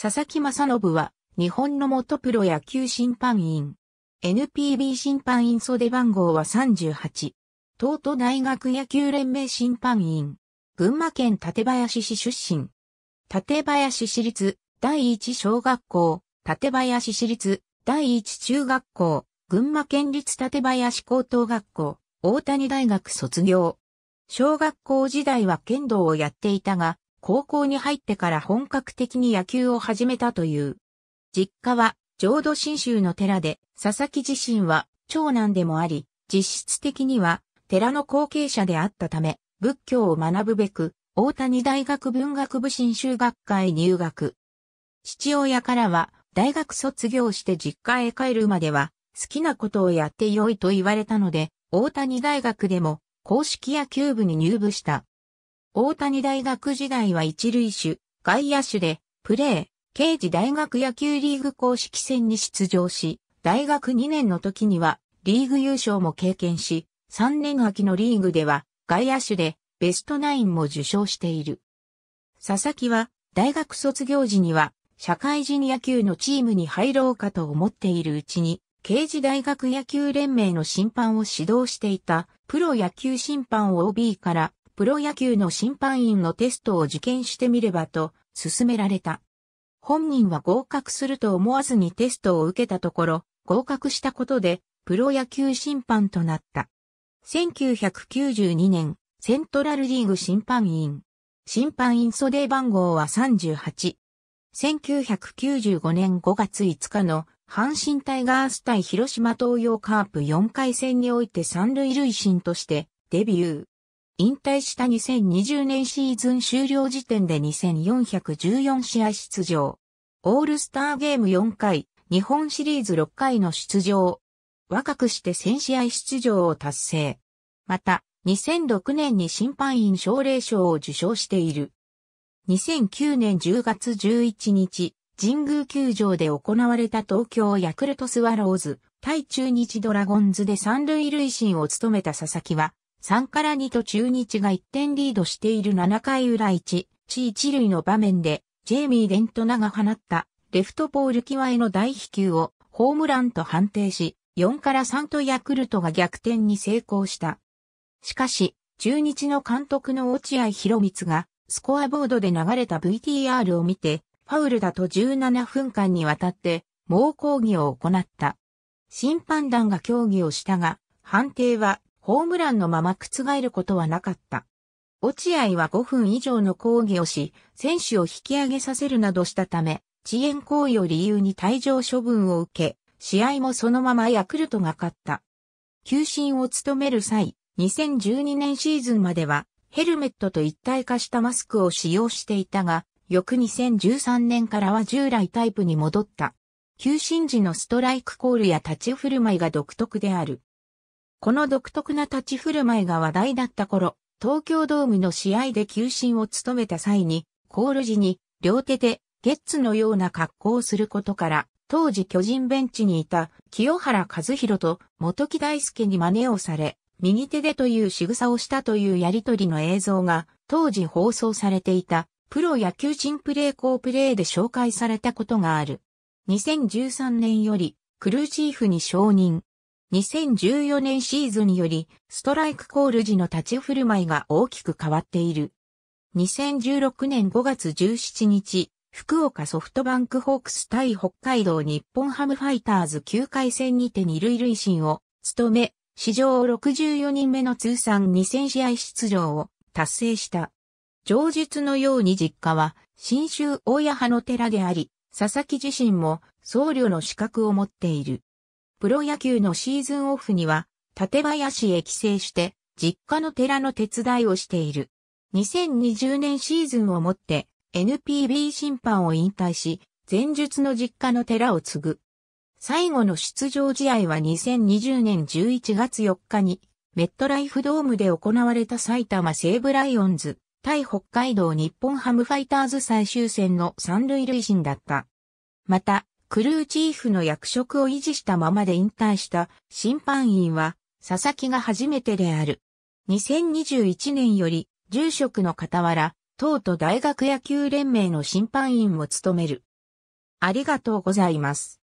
佐々木正信は、日本の元プロ野球審判員。NPB 審判員袖番号は38。東都大学野球連盟審判員。群馬県館林市出身。館林市立第一小学校、館林市立第一中学校、群馬県立館林高等学校、大谷大学卒業。小学校時代は剣道をやっていたが、高校に入ってから本格的に野球を始めたという。実家は浄土真宗の寺で、佐々木自身は長男でもあり、実質的には寺の後継者であったため、仏教を学ぶべく、大谷大学文学部新修学科へ入学。父親からは、大学卒業して実家へ帰るまでは、好きなことをやってよいと言われたので、大谷大学でも公式野球部に入部した。大谷大学時代は一塁手、外野手で、プレー、刑事大学野球リーグ公式戦に出場し、大学2年の時には、リーグ優勝も経験し、3年秋のリーグでは、外野手で、ベストナインも受賞している。佐々木は、大学卒業時には、社会人野球のチームに入ろうかと思っているうちに、刑事大学野球連盟の審判を指導していた、プロ野球審判を OB からプロ野球の審判員のテストを受験してみればと、勧められた。本人は合格すると思わずにテストを受けたところ、合格したことで、プロ野球審判となった。1992年、セントラルリーグ審判員。審判員袖番号は38。1995年5月5日の阪神タイガース対広島東洋カープ4回戦において三塁塁審としてデビュー。引退した2020年シーズン終了時点で2414試合出場。オールスターゲーム4回、日本シリーズ6回の出場。若くして1000試合出場を達成。また、2006年に審判員奨励賞を受賞している。2009年10月11日、神宮球場で行われた東京ヤクルトスワローズ、対中日ドラゴンズで三塁塁審を務めた佐々木は、3から2と中日が1点リードしている7回裏1、地一塁の場面で、ジェイミー・レントナが放った、レフトポール際への大飛球を、ホームランと判定し、4から3とヤクルトが逆転に成功した。しかし、中日の監督の落合博光が、スコアボードで流れた VTR を見て、ファウルだと17分間にわたって、猛抗議を行った。審判団が協議をしたが、判定はホームランのまま覆ることはなかった。落合は5分以上の抗議をし、選手を引き上げさせるなどしたため、遅延行為を理由に退場処分を受け、試合もそのままヤクルトが勝った。球審を務める際、2012年シーズンまでは、ヘルメットと一体化したマスクを使用していたが、翌2013年からは従来タイプに戻った。球審時のストライクコールや立ち振る舞いが独特である。この独特な立ち振る舞いが話題だった頃、東京ドームの試合で球審を務めた際に、コール時に両手でゲッツのような格好をすることから、当時巨人ベンチにいた清原和弘と元木大輔に真似をされ、右手でという仕草をしたというやりとりの映像が当時放送されていたプロ野球人プレー好プレーで紹介されたことがある。2013年よりクルーチーフに承認。2014年シーズンより、ストライクコール時の立ち振る舞いが大きく変わっている。2016年5月17日、福岡ソフトバンクホークス対北海道日本ハムファイターズ9回戦にて二塁塁審を務め、史上64人目の通算2000試合出場を達成した。上述のように実家は、新州大谷派の寺であり、佐々木自身も僧侶の資格を持っている。プロ野球のシーズンオフには、館林へ帰省して、実家の寺の手伝いをしている。2020年シーズンをもって、NPB 審判を引退し、前述の実家の寺を継ぐ。最後の出場試合は2020年11月4日に、メットライフドームで行われた埼玉西武ライオンズ、対北海道日本ハムファイターズ最終戦の三塁塁審だった。また、クルーチーフの役職を維持したままで引退した審判員は佐々木が初めてである。2021年より住職の傍ら、党と大学野球連盟の審判員を務める。ありがとうございます。